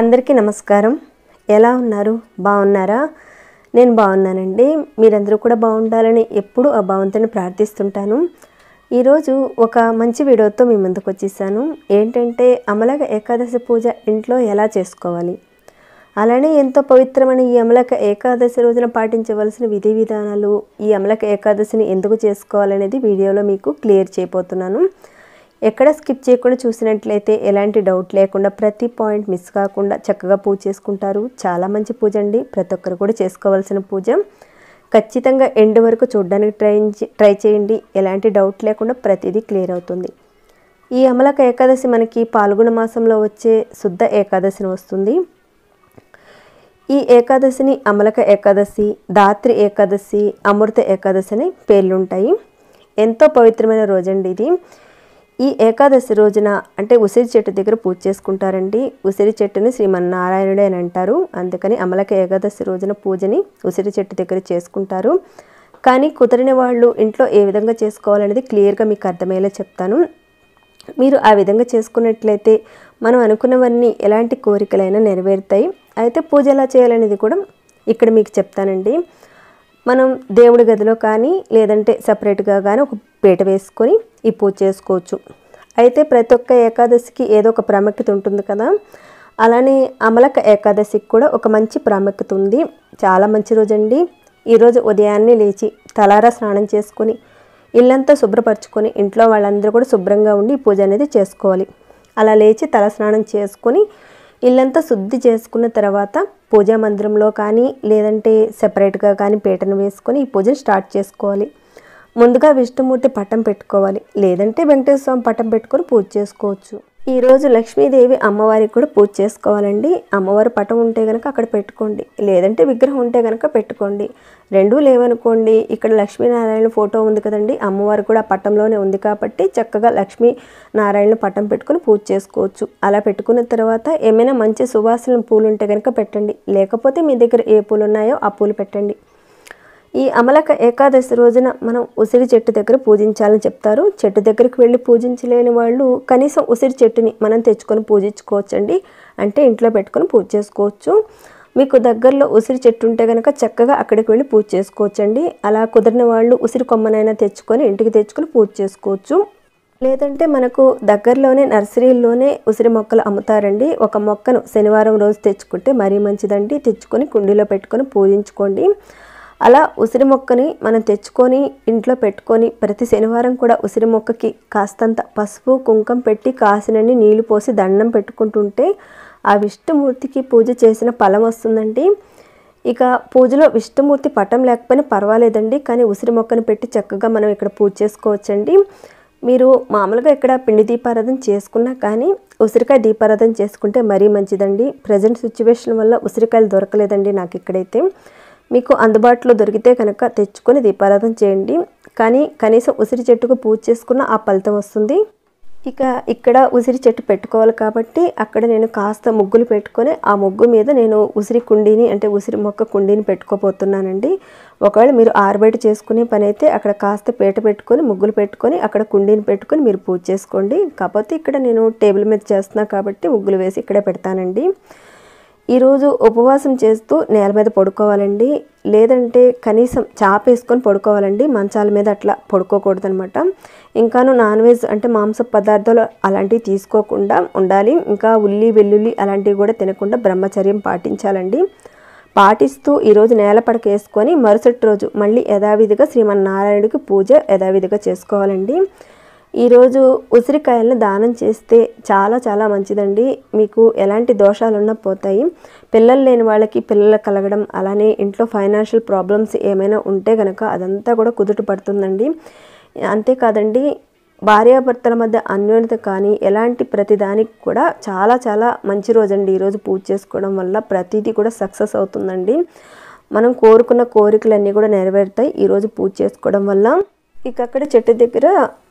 అందరికీ నమస్కారం ఎలా ఉన్నారు బాగున్నారా నేను బాగున్నానండి మీరందరూ కూడా బాగుండాలని ఎప్పుడు ఆ భావంతుని ప్రార్థిస్తుంటాను ఈరోజు ఒక మంచి వీడియోతో మీ ముందుకు వచ్చేసాను ఏంటంటే అమలగ ఏకాదశి పూజ ఇంట్లో ఎలా చేసుకోవాలి అలానే ఎంతో పవిత్రమైన ఈ అమలక ఏకాదశి రోజున పాటించవలసిన విధి విధానాలు ఈ అమలక ఏకాదశిని ఎందుకు చేసుకోవాలనేది వీడియోలో మీకు క్లియర్ చేయబోతున్నాను ఎక్కడ స్కిప్ చేయకుండా చూసినట్లయితే ఎలాంటి డౌట్ లేకుండా ప్రతి పాయింట్ మిస్ కాకుండా చక్కగా పూజ చేసుకుంటారు చాలా మంచి పూజ అండి ప్రతి ఒక్కరు కూడా చేసుకోవాల్సిన పూజ ఖచ్చితంగా ఎండ్ వరకు చూడడానికి ట్రై ట్రై చేయండి ఎలాంటి డౌట్ లేకుండా ప్రతిదీ క్లియర్ అవుతుంది ఈ అమలక ఏకాదశి మనకి పాల్గొన మాసంలో వచ్చే శుద్ధ ఏకాదశిని వస్తుంది ఈ ఏకాదశిని అమలక ఏకాదశి దాత్రి ఏకాదశి అమృత ఏకాదశి అని పేర్లుంటాయి ఎంతో పవిత్రమైన రోజండి ఇది ఈ ఏకాదశి రోజున అంటే ఉసిరి చెట్టు దగ్గర పూజ చేసుకుంటారండి ఉసిరి చెట్టుని శ్రీమన్నారాయణుడే అని అంటారు అందుకని అమలక ఏకాదశి రోజున పూజని ఉసిరి చెట్టు దగ్గర చేసుకుంటారు కానీ కుదరని వాళ్ళు ఇంట్లో ఏ విధంగా చేసుకోవాలనేది క్లియర్గా మీకు అర్థమయ్యేలా చెప్తాను మీరు ఆ విధంగా చేసుకున్నట్లయితే మనం అనుకున్నవన్నీ ఎలాంటి కోరికలైనా నెరవేరుతాయి అయితే పూజ ఎలా చేయాలనేది కూడా ఇక్కడ మీకు చెప్తానండి మనం దేవుడి గదిలో కానీ లేదంటే సపరేట్గా కానీ ఒక పీట వేసుకొని ఈ పూజ చేసుకోవచ్చు అయితే ప్రతి ఒక్క ఏకాదశికి ఏదో ఒక ప్రాముఖ్యత ఉంటుంది కదా అలానే అమలక ఏకాదశికి కూడా ఒక మంచి ప్రాముఖ్యత ఉంది చాలా మంచి రోజండి ఈరోజు ఉదయాన్నే లేచి తలారా స్నానం చేసుకొని ఇల్లంతా శుభ్రపరచుకొని ఇంట్లో వాళ్ళందరూ కూడా శుభ్రంగా ఉండి పూజ అనేది చేసుకోవాలి అలా లేచి తలస్నానం చేసుకొని ఇల్లంతా శుద్ధి చేసుకున్న తర్వాత పూజా మందిరంలో కానీ లేదంటే సెపరేట్గా కానీ పీటను వేసుకొని ఈ పూజను స్టార్ట్ చేసుకోవాలి ముందుగా విష్ణుమూర్తి పట్టం పెట్టుకోవాలి లేదంటే వెంకటేశ్వర స్వామి పట్టం పెట్టుకొని పూజ చేసుకోవచ్చు ఈరోజు లక్ష్మీదేవి అమ్మవారికి కూడా పూజ చేసుకోవాలండి అమ్మవారి పటం ఉంటే కనుక అక్కడ పెట్టుకోండి లేదంటే విగ్రహం ఉంటే కనుక పెట్టుకోండి రెండూ లేవనుకోండి ఇక్కడ లక్ష్మీనారాయణ ఫోటో ఉంది కదండి అమ్మవారు కూడా ఆ పటంలోనే ఉంది కాబట్టి చక్కగా లక్ష్మీనారాయణ పటం పెట్టుకుని పూజ చేసుకోవచ్చు అలా పెట్టుకున్న తర్వాత ఏమైనా మంచి సువాసన పూలు ఉంటే కనుక పెట్టండి లేకపోతే మీ దగ్గర ఏ పూలు ఉన్నాయో ఆ పూలు పెట్టండి ఈ అమలక ఏకాదశి రోజున మనం ఉసిరి చెట్టు దగ్గర పూజించాలని చెప్తారు చెట్టు దగ్గరికి వెళ్ళి పూజించలేని వాళ్ళు కనీసం ఉసిరి చెట్టుని మనం తెచ్చుకొని పూజించుకోవచ్చండి అంటే ఇంట్లో పెట్టుకొని పూజ చేసుకోవచ్చు మీకు దగ్గరలో ఉసిరి చెట్టు ఉంటే కనుక చక్కగా అక్కడికి వెళ్ళి పూజ చేసుకోవచ్చండి అలా కుదిరిన వాళ్ళు ఉసిరి కొమ్మనైనా తెచ్చుకొని ఇంటికి తెచ్చుకొని పూజ చేసుకోవచ్చు లేదంటే మనకు దగ్గరలోనే నర్సరీల్లోనే ఉసిరి మొక్కలు అమ్ముతారండి ఒక మొక్కను శనివారం రోజు తెచ్చుకుంటే మరీ మంచిదండి తెచ్చుకొని కుండీలో పెట్టుకొని పూజించుకోండి అలా ఉసిరి మొక్కని మనం తెచ్చుకొని ఇంట్లో పెట్టుకొని ప్రతి శనివారం కూడా ఉసిరి మొక్కకి కాస్తంత పసుపు కుంకం పెట్టి కాసినని నీళ్లు పోసి దండం పెట్టుకుంటుంటే ఆ విష్ణుమూర్తికి పూజ చేసిన ఫలం వస్తుందండి ఇక పూజలో విష్ణుమూర్తి పటం లేకపోయినా పర్వాలేదండి కానీ ఉసిరి మొక్కను పెట్టి చక్కగా మనం ఇక్కడ పూజ చేసుకోవచ్చండి మీరు మామూలుగా ఇక్కడ పిండి దీపారాధన చేసుకున్నా కానీ ఉసిరికాయ దీపారాధన చేసుకుంటే మరీ మంచిదండి ప్రజెంట్ సిచ్యువేషన్ వల్ల ఉసిరికాయలు దొరకలేదండి నాకు ఇక్కడైతే మీకు అందుబాటులో దొరికితే కనుక తెచ్చుకొని దీపారాధన చేయండి కానీ కనీసం ఉసిరి చెట్టుకు పూజ చేసుకున్న ఆ ఫలితం వస్తుంది ఇక ఇక్కడ ఉసిరి చెట్టు పెట్టుకోవాలి కాబట్టి అక్కడ నేను కాస్త ముగ్గులు పెట్టుకొని ఆ ముగ్గు మీద నేను ఉసిరి కుండీని అంటే ఉసిరి మొక్క కుండీని పెట్టుకోబోతున్నానండి ఒకవేళ మీరు ఆరబయట చేసుకునే పని అయితే అక్కడ కాస్త పీట పెట్టుకొని ముగ్గులు పెట్టుకొని అక్కడ కుండీని పెట్టుకొని మీరు పూజ చేసుకోండి కాకపోతే ఇక్కడ నేను టేబుల్ మీద చేస్తున్నా కాబట్టి ముగ్గులు వేసి ఇక్కడే పెడతానండి ఈరోజు ఉపవాసం చేస్తూ నేల మీద పడుకోవాలండి లేదంటే కనీసం చాపేసుకొని పడుకోవాలండి మంచాల మీద అట్లా పడుకోకూడదు అనమాట ఇంకాను నాన్ వెజ్ అంటే మాంస పదార్థాలు అలాంటివి తీసుకోకుండా ఉండాలి ఇంకా ఉల్లి వెల్లుల్లి అలాంటివి కూడా తినకుండా బ్రహ్మచర్యం పాటించాలండి పాటిస్తూ ఈరోజు నేల పడకేసుకొని మరుసటి రోజు మళ్ళీ యథావిధిగా శ్రీమన్నారాయణుడికి పూజ యథావిధిగా చేసుకోవాలండి ఈరోజు ఉసిరికాయలను దానం చేస్తే చాలా చాలా మంచిదండి మీకు ఎలాంటి దోషాలు ఉన్నా పోతాయి పిల్లలు లేని వాళ్ళకి పిల్లలు కలగడం అలానే ఇంట్లో ఫైనాన్షియల్ ప్రాబ్లమ్స్ ఏమైనా ఉంటే కనుక అదంతా కూడా కుదుట పడుతుందండి అంతేకాదండి భార్యాభర్తల మధ్య అన్యోన్యత కానీ ఎలాంటి ప్రతిదానికి కూడా చాలా చాలా మంచి రోజండి ఈరోజు పూజ చేసుకోవడం వల్ల ప్రతిదీ కూడా సక్సెస్ అవుతుందండి మనం కోరుకున్న కోరికలన్నీ కూడా నెరవేరుతాయి ఈరోజు పూజ చేసుకోవడం వల్ల ఇక అక్కడ చెట్టు దగ్గర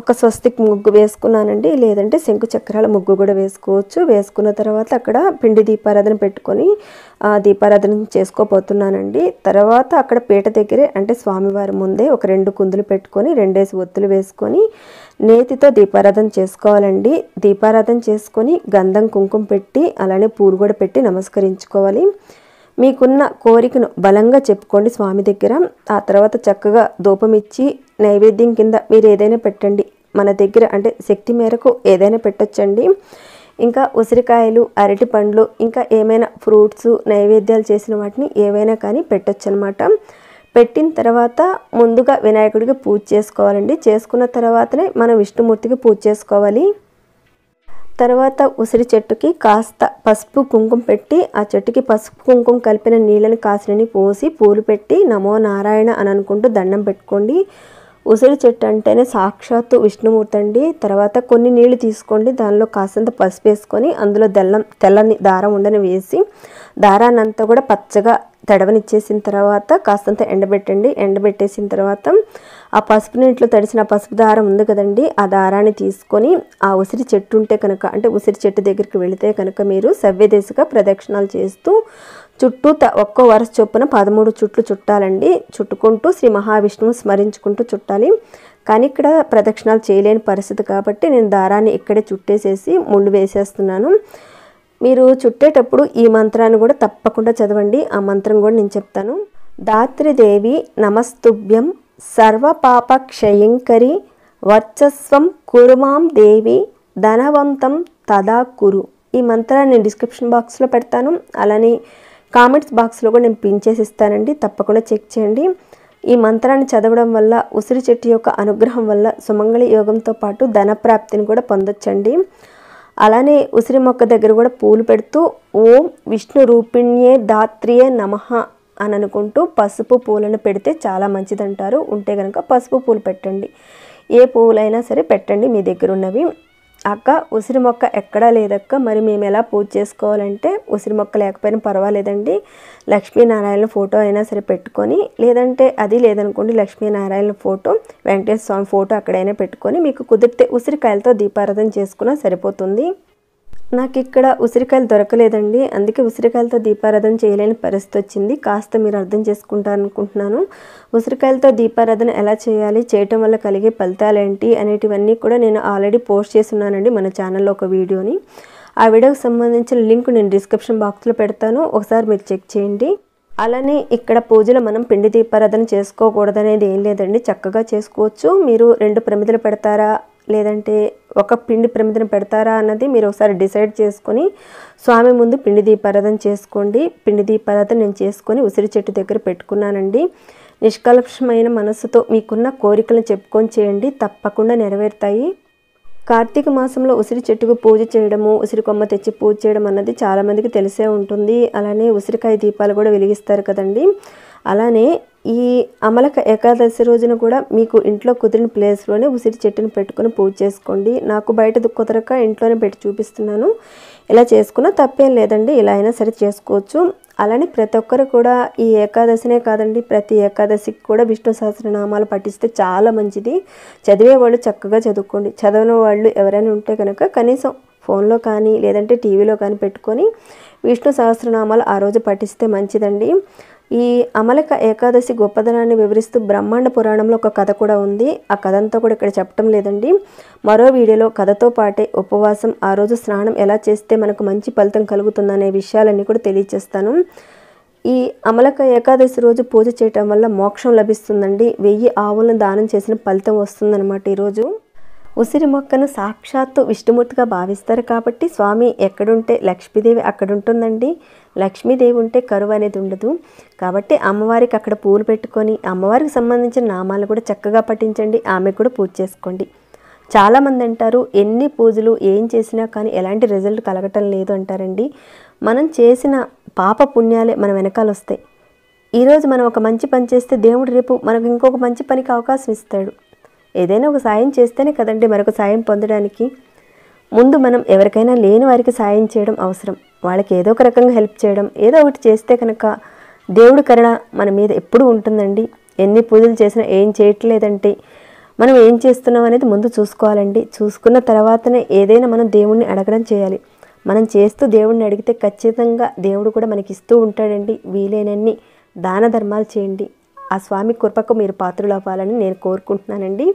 ఒక స్వస్తిక్ ముగ్గు వేసుకున్నానండి లేదంటే శంకు చక్రాల ముగ్గు కూడా వేసుకోవచ్చు వేసుకున్న తర్వాత అక్కడ పిండి దీపారాధన పెట్టుకొని దీపారాధన చేసుకోబోతున్నానండి తర్వాత అక్కడ పీట దగ్గరే అంటే స్వామివారి ముందే ఒక రెండు కుందులు పెట్టుకొని రెండేసి ఒత్తులు వేసుకొని నేతితో దీపారాధన చేసుకోవాలండి దీపారాధన చేసుకొని గంధం కుంకుమ పెట్టి అలానే పూలు కూడా పెట్టి నమస్కరించుకోవాలి మీకున్న కోరికను బలంగా చెప్పుకోండి స్వామి దగ్గర ఆ తర్వాత చక్కగా దూపం ఇచ్చి నైవేద్యం కింద మీరు ఏదైనా పెట్టండి మన దగ్గర అంటే శక్తి మేరకు ఏదైనా పెట్టచ్చండి ఇంకా ఉసిరికాయలు అరటి పండ్లు ఇంకా ఏమైనా ఫ్రూట్స్ నైవేద్యాలు చేసిన వాటిని ఏవైనా కానీ పెట్టొచ్చు అనమాట పెట్టిన తర్వాత ముందుగా వినాయకుడికి పూజ చేసుకోవాలండి చేసుకున్న తర్వాతనే మనం విష్ణుమూర్తికి పూజ చేసుకోవాలి తర్వాత ఉసిరి చెట్టుకి కాస్త పసుపు కుంకుమ పెట్టి ఆ చెట్టుకి పసుపు కుంకుమ కలిపిన నీళ్ళని కాసిన పోసి పూలు పెట్టి నమో నారాయణ అని అనుకుంటూ దండం పెట్టుకోండి ఉసిరి చెట్టు అంటేనే సాక్షాత్తు విష్ణుమూర్తి అండి తర్వాత కొన్ని నీళ్లు తీసుకోండి దానిలో కాసంత పసుపు వేసుకొని అందులో తెల్లం తెల్లని దారం ఉండని వేసి దారానంతా కూడా పచ్చగా తడవనిచ్చేసిన తర్వాత కాస్తంత ఎండబెట్టండి ఎండబెట్టేసిన తర్వాత ఆ పసుపు నీటిలో తడిసిన పసుపు దారం ఉంది కదండి ఆ దారాన్ని తీసుకొని ఆ ఉసిరి చెట్టు ఉంటే కనుక అంటే ఉసిరి చెట్టు దగ్గరికి వెళితే కనుక మీరు సవ్యదేశగా ప్రదక్షిణాలు చేస్తూ చుట్టూ ఒక్కో వరుస చొప్పున పదమూడు చుట్లు చుట్టాలండి చుట్టుకుంటూ శ్రీ మహావిష్ణువు స్మరించుకుంటూ చుట్టాలి కానీ ఇక్కడ ప్రదక్షిణాలు చేయలేని పరిస్థితి కాబట్టి నేను దారాన్ని ఇక్కడే చుట్టేసేసి ముళ్ళు వేసేస్తున్నాను మీరు చుట్టేటప్పుడు ఈ మంత్రాన్ని కూడా తప్పకుండా చదవండి ఆ మంత్రం కూడా నేను చెప్తాను దాత్రిదేవి నమస్తుభ్యం క్షయంకరి వర్చస్వం కురుమాం దేవి ధనవంతం తదా కురు ఈ మంత్రాన్ని నేను డిస్క్రిప్షన్ బాక్స్లో పెడతాను అలానే కామెంట్స్ బాక్స్లో కూడా నేను పిన్ చేసి ఇస్తానండి తప్పకుండా చెక్ చేయండి ఈ మంత్రాన్ని చదవడం వల్ల ఉసిరి చెట్టు యొక్క అనుగ్రహం వల్ల సుమంగళి యోగంతో పాటు ధనప్రాప్తిని కూడా పొందొచ్చండి అలానే ఉసిరి మొక్క దగ్గర కూడా పూలు పెడుతూ ఓం విష్ణు రూపిణ్యే దాత్రియే నమ అని అనుకుంటూ పసుపు పూలను పెడితే చాలా మంచిదంటారు ఉంటే కనుక పసుపు పూలు పెట్టండి ఏ పువ్వులైనా సరే పెట్టండి మీ దగ్గర ఉన్నవి అక్క ఉసిరి మొక్క ఎక్కడా లేదక్క మరి మేము ఎలా పూజ చేసుకోవాలంటే ఉసిరి మొక్క లేకపోయినా పర్వాలేదండి లక్ష్మీనారాయణ ఫోటో అయినా సరే పెట్టుకొని లేదంటే అది లేదనుకోండి లక్ష్మీనారాయణ ఫోటో వెంకటేశ్వర స్వామి ఫోటో అక్కడైనా పెట్టుకొని మీకు కుదిరితే ఉసిరికాయలతో దీపారాధన చేసుకున్నా సరిపోతుంది నాకు ఇక్కడ ఉసిరికాయలు దొరకలేదండి అందుకే ఉసిరికాయలతో దీపారాధన చేయలేని పరిస్థితి వచ్చింది కాస్త మీరు అర్థం చేసుకుంటారనుకుంటున్నాను ఉసిరికాయలతో దీపారాధన ఎలా చేయాలి చేయటం వల్ల కలిగే ఫలితాలు ఏంటి అనేటివన్నీ కూడా నేను ఆల్రెడీ పోస్ట్ చేస్తున్నానండి మన ఛానల్లో ఒక వీడియోని ఆ వీడియోకి సంబంధించిన లింక్ నేను డిస్క్రిప్షన్ బాక్స్లో పెడతాను ఒకసారి మీరు చెక్ చేయండి అలానే ఇక్కడ పూజలో మనం పిండి దీపారాధన చేసుకోకూడదనేది ఏం లేదండి చక్కగా చేసుకోవచ్చు మీరు రెండు ప్రమిదలు పెడతారా లేదంటే ఒక పిండి ప్రమిదిన పెడతారా అన్నది మీరు ఒకసారి డిసైడ్ చేసుకొని స్వామి ముందు పిండి దీపారాధన చేసుకోండి పిండి దీపారాధన నేను చేసుకొని ఉసిరి చెట్టు దగ్గర పెట్టుకున్నానండి నిష్కల్పమైన మనసుతో మీకున్న కోరికలను చెప్పుకొని చేయండి తప్పకుండా నెరవేరుతాయి కార్తీక మాసంలో ఉసిరి చెట్టుకు పూజ చేయడము ఉసిరి కొమ్మ తెచ్చి పూజ చేయడం అన్నది చాలామందికి తెలిసే ఉంటుంది అలానే ఉసిరికాయ దీపాలు కూడా వెలిగిస్తారు కదండి అలానే ఈ అమలక ఏకాదశి రోజున కూడా మీకు ఇంట్లో కుదిరిన ప్లేస్లోనే ఉసిరి చెట్టుని పెట్టుకుని పూజ చేసుకోండి నాకు బయట కుదరక ఇంట్లోనే పెట్టి చూపిస్తున్నాను ఇలా చేసుకున్నా తప్పేం లేదండి ఇలా అయినా సరే చేసుకోవచ్చు అలానే ప్రతి ఒక్కరు కూడా ఈ ఏకాదశినే కాదండి ప్రతి ఏకాదశికి కూడా విష్ణు సహస్రనామాలు పఠిస్తే చాలా మంచిది చదివేవాళ్ళు చక్కగా చదువుకోండి చదవని వాళ్ళు ఎవరైనా ఉంటే కనుక కనీసం ఫోన్లో కానీ లేదంటే టీవీలో కానీ పెట్టుకొని విష్ణు సహస్రనామాలు ఆ రోజు పఠిస్తే మంచిదండి ఈ అమలక ఏకాదశి గొప్పదనాన్ని వివరిస్తూ బ్రహ్మాండ పురాణంలో ఒక కథ కూడా ఉంది ఆ కథ అంతా కూడా ఇక్కడ చెప్పటం లేదండి మరో వీడియోలో కథతో పాటే ఉపవాసం ఆ రోజు స్నానం ఎలా చేస్తే మనకు మంచి ఫలితం కలుగుతుందనే విషయాలన్నీ కూడా తెలియజేస్తాను ఈ అమలక ఏకాదశి రోజు పూజ చేయటం వల్ల మోక్షం లభిస్తుందండి వెయ్యి ఆవులను దానం చేసిన ఫలితం వస్తుందన్నమాట ఈరోజు ఉసిరి మొక్కను సాక్షాత్తు విష్ణుమూర్తిగా భావిస్తారు కాబట్టి స్వామి ఎక్కడుంటే లక్ష్మీదేవి అక్కడుంటుందండి లక్ష్మీదేవి ఉంటే కరువు అనేది ఉండదు కాబట్టి అమ్మవారికి అక్కడ పూలు పెట్టుకొని అమ్మవారికి సంబంధించిన నామాలు కూడా చక్కగా పఠించండి ఆమె కూడా పూజ చేసుకోండి చాలామంది అంటారు ఎన్ని పూజలు ఏం చేసినా కానీ ఎలాంటి రిజల్ట్ కలగటం లేదు అంటారండి మనం చేసిన పాప పుణ్యాలే మన వెనకాల వస్తాయి ఈరోజు మనం ఒక మంచి పని చేస్తే దేవుడు రేపు మనకు ఇంకొక మంచి పనికి అవకాశం ఇస్తాడు ఏదైనా ఒక సాయం చేస్తేనే కదండి మరొక సాయం పొందడానికి ముందు మనం ఎవరికైనా లేని వారికి సాయం చేయడం అవసరం వాళ్ళకి ఏదో ఒక రకంగా హెల్ప్ చేయడం ఏదో ఒకటి చేస్తే కనుక దేవుడి కరుణ మన మీద ఎప్పుడు ఉంటుందండి ఎన్ని పూజలు చేసినా ఏం చేయట్లేదంటే మనం ఏం చేస్తున్నాం అనేది ముందు చూసుకోవాలండి చూసుకున్న తర్వాతనే ఏదైనా మనం దేవుణ్ణి అడగడం చేయాలి మనం చేస్తూ దేవుణ్ణి అడిగితే ఖచ్చితంగా దేవుడు కూడా మనకి ఇస్తూ ఉంటాడండి వీలైనన్ని దాన ధర్మాలు చేయండి ఆ స్వామి కృపకు మీరు పాత్రలు అవ్వాలని నేను కోరుకుంటున్నానండి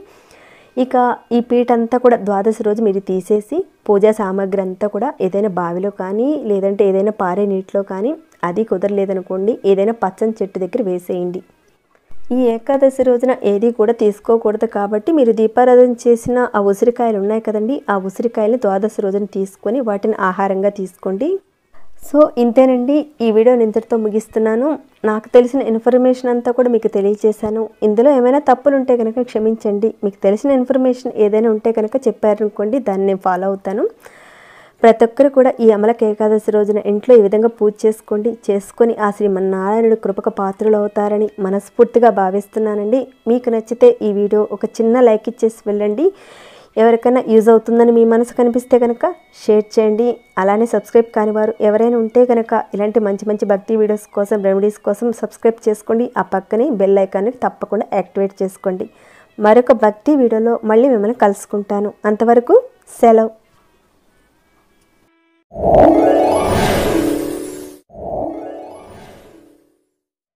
ఇక ఈ పీటంతా కూడా ద్వాదశ రోజు మీరు తీసేసి పూజా సామాగ్రి అంతా కూడా ఏదైనా బావిలో కానీ లేదంటే ఏదైనా పారే నీటిలో కానీ అది కుదరలేదనుకోండి ఏదైనా పచ్చని చెట్టు దగ్గర వేసేయండి ఈ ఏకాదశి రోజున ఏది కూడా తీసుకోకూడదు కాబట్టి మీరు దీపారాధన చేసిన ఆ ఉసిరికాయలు ఉన్నాయి కదండి ఆ ఉసిరికాయలు ద్వాదశి రోజున తీసుకొని వాటిని ఆహారంగా తీసుకోండి సో ఇంతేనండి ఈ వీడియో ఇంతటితో ముగిస్తున్నాను నాకు తెలిసిన ఇన్ఫర్మేషన్ అంతా కూడా మీకు తెలియజేశాను ఇందులో ఏమైనా తప్పులు ఉంటే కనుక క్షమించండి మీకు తెలిసిన ఇన్ఫర్మేషన్ ఏదైనా ఉంటే కనుక చెప్పారనుకోండి దాన్ని నేను ఫాలో అవుతాను ప్రతి ఒక్కరు కూడా ఈ అమలక ఏకాదశి రోజున ఇంట్లో ఈ విధంగా పూజ చేసుకోండి చేసుకొని ఆ శ్రీమన్నారాయణుడు కృపక పాత్రలు అవుతారని మనస్ఫూర్తిగా భావిస్తున్నానండి మీకు నచ్చితే ఈ వీడియో ఒక చిన్న లైక్ ఇచ్చేసి వెళ్ళండి ఎవరికైనా యూజ్ అవుతుందని మీ మనసు కనిపిస్తే కనుక షేర్ చేయండి అలానే సబ్స్క్రైబ్ కాని వారు ఎవరైనా ఉంటే కనుక ఇలాంటి మంచి మంచి భక్తి వీడియోస్ కోసం రెమెడీస్ కోసం సబ్స్క్రైబ్ చేసుకోండి ఆ పక్కనే బెల్ ఐకాన్ని తప్పకుండా యాక్టివేట్ చేసుకోండి మరొక భక్తి వీడియోలో మళ్ళీ మిమ్మల్ని కలుసుకుంటాను అంతవరకు సెలవు